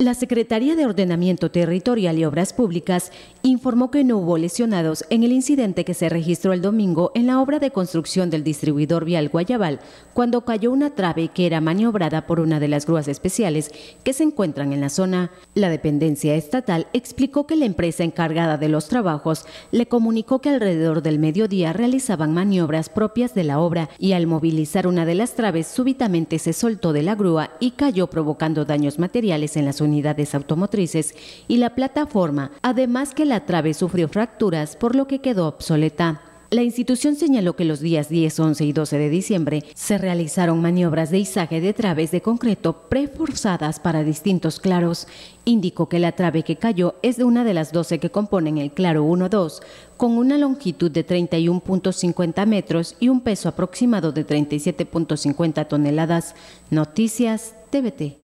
La Secretaría de Ordenamiento Territorial y Obras Públicas informó que no hubo lesionados en el incidente que se registró el domingo en la obra de construcción del distribuidor vial Guayabal, cuando cayó una trave que era maniobrada por una de las grúas especiales que se encuentran en la zona. La dependencia estatal explicó que la empresa encargada de los trabajos le comunicó que alrededor del mediodía realizaban maniobras propias de la obra y al movilizar una de las traves súbitamente se soltó de la grúa y cayó provocando daños materiales en la unidades automotrices y la plataforma, además que la trave sufrió fracturas por lo que quedó obsoleta. La institución señaló que los días 10, 11 y 12 de diciembre se realizaron maniobras de izaje de traves de concreto preforzadas para distintos claros. Indicó que la trave que cayó es de una de las 12 que componen el claro 1-2, con una longitud de 31.50 metros y un peso aproximado de 37.50 toneladas. Noticias TVT.